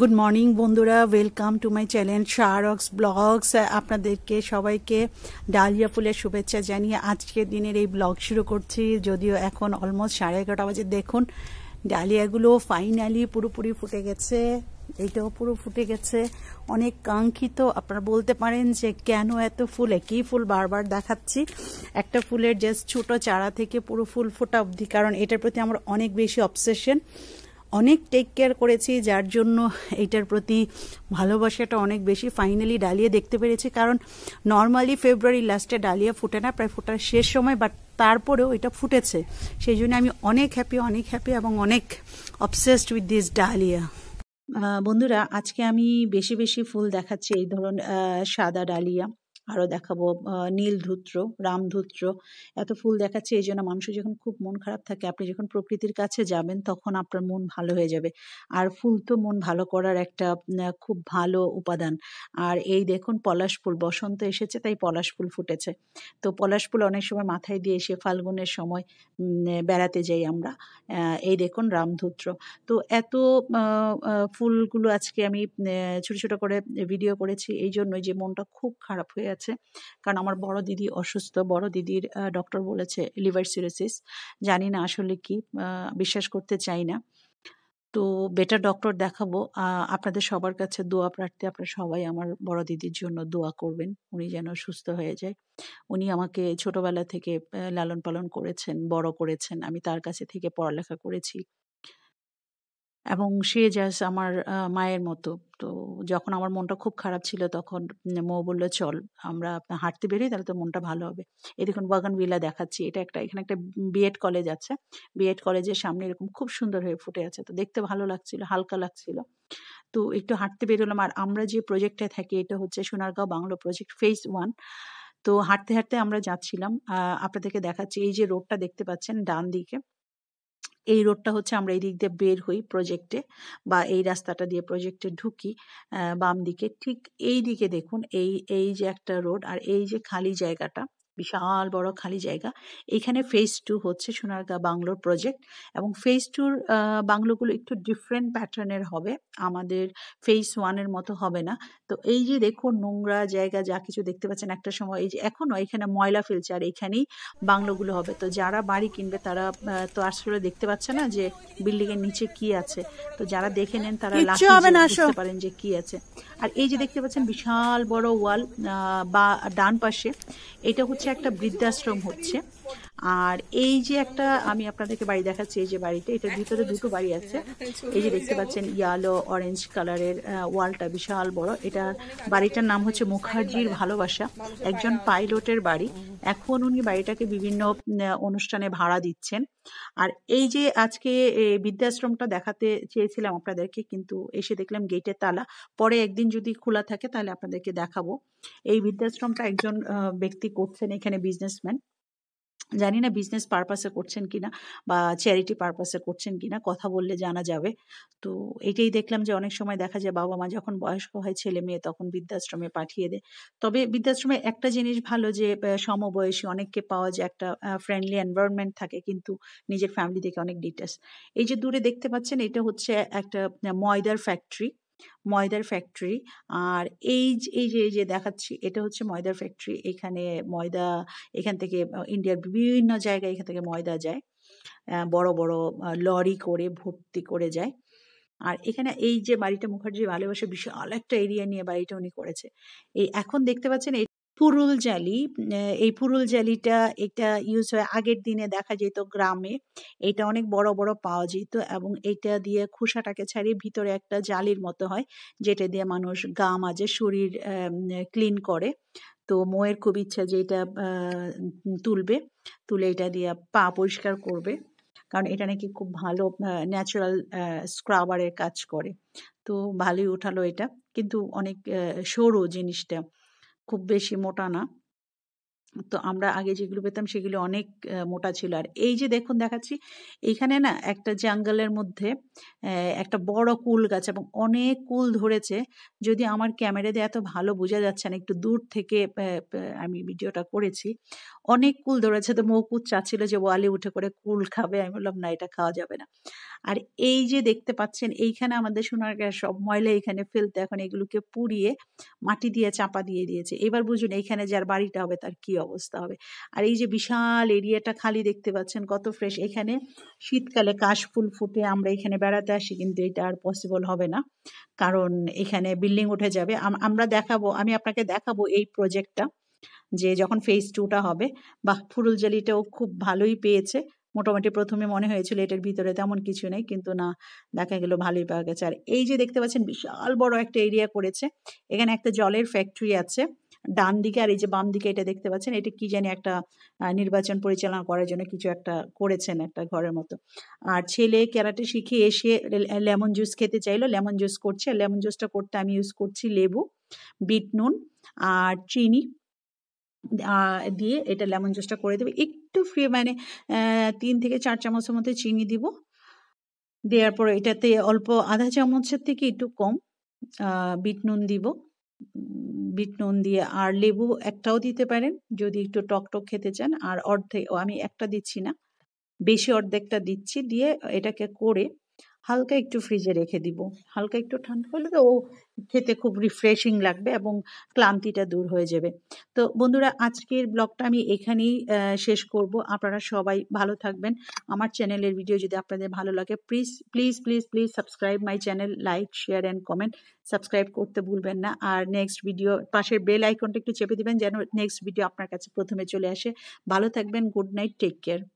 good morning বন্ধুরা welcome to my channel শাহরক্স vlogs আপনাদেরকে সবাইকে ডালিয়া ফুলের শুভেচ্ছা জানিয়ে আজকের দিনের এই ব্লগ শুরু করছি যদিও এখন অলমোস্ট সাড়ে এগারোটা বাজে দেখুন ডালিয়াগুলো ফাইনালি পুরোপুরি ফুটে গেছে এইটাও পুরো ফুটে গেছে অনেক কাঙ্ক্ষিত আপনারা বলতে পারেন যে কেন এত ফুল একই ফুল বারবার দেখাচ্ছি একটা ফুলের জাস্ট ছোট চারা থেকে পুরো ফুল ফোটা অবধি কারণ এটার প্রতি আমার অনেক বেশি অবসেশন অনেক টেক কেয়ার করেছি যার জন্য এটার প্রতি ভালোবাসাটা অনেক বেশি ফাইনালি ডালিয়া দেখতে পেরেছি কারণ নর্মালি ফেব্রুয়ারি লাস্টে ডালিয়া ফুটে না প্রায় ফোটার শেষ সময় বাট তারপরেও এটা ফুটেছে সেই জন্য আমি অনেক হ্যাপি অনেক হ্যাপি এবং অনেক অবসেসড উইথ দিস ডালিয়া বন্ধুরা আজকে আমি বেশি বেশি ফুল দেখাচ্ছি এই ধরুন সাদা ডালিয়া আরও দেখাবো নীলধূত্র রামধূত্র এত ফুল দেখাচ্ছে এই জন্য মানুষের যখন খুব মন খারাপ থাকে আপনি যখন প্রকৃতির কাছে যাবেন তখন আপনার মন ভালো হয়ে যাবে আর ফুল তো মন ভালো করার একটা খুব ভালো উপাদান আর এই দেখুন পলাশ ফুল বসন্ত এসেছে তাই পলাশ ফুল ফুটেছে তো পলাশ ফুল অনেক সময় মাথায় দিয়ে এসে ফাল্গুনের সময় বেড়াতে যাই আমরা এই দেখুন রামধূত্র তো এত ফুলগুলো আজকে আমি ছোট ছোট করে ভিডিও করেছি এই জন্যই যে মনটা খুব খারাপ হয়ে গেছে কারণ আমার বড় দিদি অসুস্থ বড় দিদির ডক্টর বলেছে লিভার সিরোসিস জানি না আসলে কি বিশ্বাস করতে চাই না তো বেটার ডক্টর দেখাবো আপনাদের সবার কাছে দোয়া প্রার্থী আপনারা সবাই আমার বড় দিদির জন্য দোয়া করবেন উনি যেন সুস্থ হয়ে যায় উনি আমাকে ছোটবেলা থেকে লালন পালন করেছেন বড় করেছেন আমি তার কাছে থেকে পড়ালেখা করেছি এবং সে জাস্ট আমার মায়ের মতো তো যখন আমার মনটা খুব খারাপ ছিল তখন মৌ বললো চল আমরা আপনার হাঁটতে বেরোই তাহলে তো মনটা ভালো হবে এই দেখুন বাগান বিলা দেখাচ্ছি এটা একটা এখানে একটা বিএড কলেজ আছে বিএড কলেজের সামনে এরকম খুব সুন্দর হয়ে ফুটে আছে তো দেখতে ভালো লাগছিল হালকা লাগছিল তো একটু হাঁটতে বেরোলাম আর আমরা যে প্রজেক্টে থাকি এটা হচ্ছে Sonargaon bungalow project phase one তো হাঁটতে হাঁটতে আমরা যাচ্ছিলাম আপনাদেরকে দেখাচ্ছি এই যে রোডটা দেখতে পাচ্ছেন ডান দিকে এই রোডটা হচ্ছে আমরা এই দিক দিয়ে বের হই প্রজেক্টে বা এই রাস্তাটা দিয়ে প্রজেক্টে ঢুকি বাম দিকে ঠিক এই দিকে দেখুন এই এই যে একটা রোড আর এই যে খালি জায়গাটা বিশাল বড় খালি জায়গা এখানে ফেজ টু হচ্ছে সোনারগাঁ বাংলোর প্রজেক্ট এবং ফেজ টুর বাংলোগুলো একটু ডিফারেন্ট প্যাটার্নের হবে আমাদের ফেজ ওয়ানের মতো হবে না তো এই যে দেখুন নোংরা জায়গা যা কিছু দেখতে পাচ্ছেন একটা সময় এই যে এখনও এখানে ময়লা ফেলছে আর এখানেই বাংলোগুলো হবে তো যারা বাড়ি কিনবে তারা তো আসলে দেখতে পাচ্ছে না যে বিল্ডিং এর নিচে কি আছে তো যারা দেখে নেন তারা বুঝতে পারেন যে কি আছে আর এই যে দেখতে পাচ্ছেন বিশাল বড় ওয়াল বা ডান পাশে এটা হচ্ছে একটা বৃদ্ধাশ্রম হচ্ছে আর এই যে একটা আমি আপনাদেরকে বাড়ি দেখাচ্ছি এই যে বাড়িতে এটার ভিতরে দুটো বাড়ি আছে এই যে দেখতে পাচ্ছেন ইয়ালো অরেঞ্জ কালারের ওয়ালটা বিশাল বড় এটা বাড়িটার নাম হচ্ছে মুখার্জির ভালোবাসা একজন পাইলটের বাড়ি এখন উনি বাড়িটাকে বিভিন্ন অনুষ্ঠানে ভাড়া দিচ্ছেন আর এই যে আজকে বৃদ্ধাশ্রমটা দেখাতে চেয়েছিলাম আপনাদেরকে কিন্তু এসে দেখলাম গেটের তালা পরে একদিন যদি খোলা থাকে তাহলে আপনাদেরকে দেখাবো এই বৃদ্ধাশ্রমটা একজন ব্যক্তি করছেন এখানে বিজনেসম্যান জানি না বিজনেস পারপাসে করছেন কিনা বা চ্যারিটি পারপাসে করছেন কিনা কথা বললে জানা যাবে তো এটাই দেখলাম যে অনেক সময় দেখা যায় বাবা মা যখন বয়স্ক হয় ছেলে মেয়ে তখন বৃদ্ধাশ্রমে পাঠিয়ে দেয় তবে বৃদ্ধাশ্রমে একটা জিনিস ভালো যে সমবয়সী অনেককে পাওয়া যায় একটা ফ্রেন্ডলি এনভায়রনমেন্ট থাকে কিন্তু নিজের ফ্যামিলি থেকে অনেক ডিটেলস এই যে দূরে দেখতে পাচ্ছেন এটা হচ্ছে একটা ময়দার ফ্যাক্টরি ময়দার ফ্যাক্টরি আর এই এই যে এই যে দেখাচ্ছি এটা হচ্ছে ময়দার ফ্যাক্টরি এখানে ময়দা এখান থেকে ইন্ডিয়ার বিভিন্ন জায়গায় এখান থেকে ময়দা যায় বড় বড় লরি করে ভর্তি করে যায় আর এখানে এই যে বাড়িটা মুখার্জি ভালোবাসে বিশাল একটা এরিয়া নিয়ে বাড়িটা উনি করেছে এই এখন দেখতে পাচ্ছেন এই পুরুল জালি এই পুরুল জালিটা এটা ইউজ হয় আগের দিনে দেখা যেত গ্রামে এটা অনেক বড় বড় পাওয়া যেত এবং এটা দিয়ে খোসাটাকে ছাড়িয়ে ভিতরে একটা জালির মতো হয় যেটা দিয়ে মানুষ গা মাঝে শরীর ক্লিন করে তো মোয়ের খুব ইচ্ছা যে এটা তুলবে তুলে এটা দিয়ে পা পরিষ্কার করবে কারণ এটা নাকি খুব ভালো ন্যাচারাল স্ক্রাবারের কাজ করে তো ভালোই উঠালো এটা কিন্তু অনেক সরু জিনিসটা খুব বেশি মোটা না তো আমরা আগে যেগুলো পেতাম সেগুলো অনেক মোটা ছিল আর এই যে দেখুন দেখাচ্ছি এইখানে না একটা জঙ্গলের মধ্যে একটা বড় কুল গাছ এবং অনেক কুল ধরেছে যদি আমার ক্যামেরা দিয়ে এত ভালো বোঝা যাচ্ছে না একটু দূর থেকে আমি ভিডিওটা করেছি অনেক কুল ধরেছে তো মৌকুত চাচ্ছিল যে ওয়ালে উঠে করে কুল খাবে আমি বললাম না এটা খাওয়া যাবে না আর এই যে দেখতে পাচ্ছেন এইখানে আমাদের সোনার সব ময়লা এখানে ফেলতে এখন এগুলোকে পুড়িয়ে মাটি দিয়ে চাপা দিয়ে দিয়েছে এবার বুঝুন এইখানে যার বাড়িটা হবে তার কি অবস্থা হবে আর এই যে বিশাল এরিয়াটা খালি দেখতে পাচ্ছেন কত ফ্রেশ এখানে শীতকালে কাশফুল ফুটে আমরা এখানে বেড়াতে আসি কিন্তু এটা আর পসিবল হবে না কারণ এখানে বিল্ডিং উঠে যাবে আমরা দেখাবো আমি আপনাকে দেখাবো এই প্রজেক্টটা যে যখন ফেজ টুটা হবে বা ফুরুলজালিটাও খুব ভালোই পেয়েছে মোটামুটি প্রথমে মনে হয়েছিল এটার ভিতরে তেমন কিছু নেই কিন্তু না দেখা গেল ভালোই পাওয়া গেছে আর এই যে দেখতে পাচ্ছেন বিশাল বড় একটা এরিয়া করেছে এখানে একটা জলের ফ্যাক্টরি আছে ডান দিকে আর এই যে বাম দিকে এটা দেখতে পাচ্ছেন এটা কি জানি একটা নির্বাচন পরিচালনা করার জন্য কিছু একটা করেছেন একটা ঘরের মতো আর ছেলে ক্যারাটে শিখে এসে লেমন জুস খেতে চাইলো লেমন জুস করছে লেমন জুসটা করতে আমি ইউজ করছি লেবু বিট নুন আর চিনি দিয়ে এটা লেমন জুসটা করে দেবে একটু ফ্রি মানে তিন থেকে চার চামচের মধ্যে চিনি দিব দেওয়ার পর এটাতে অল্প আধা চামচের থেকে একটু কম বিট নুন দিব বিট নুন দিয়ে আর লেবু একটাও দিতে পারেন যদি একটু টক টক খেতে চান আর অর্ধেক আমি একটা দিচ্ছি না বেশি অর্ধেকটা দিচ্ছি দিয়ে এটাকে করে হালকা একটু ফ্রিজে রেখে দিব হালকা একটু ঠান্ডা হলে তো ও খেতে খুব রিফ্রেশিং লাগবে এবং ক্লান্তিটা দূর হয়ে যাবে তো বন্ধুরা আজকের ব্লগটা আমি এখানেই শেষ করব আপনারা সবাই ভালো থাকবেন আমার চ্যানেলের ভিডিও যদি আপনাদের ভালো লাগে please please please please subscribe my channel like share and comment subscribe করতে ভুলবেন না আর নেক্সট ভিডিও পাশের বেল আইকনটা একটু চেপে দেবেন যেন নেক্সট ভিডিও আপনার কাছে প্রথমে চলে আসে ভালো থাকবেন গুড নাইট টেক কেয়ার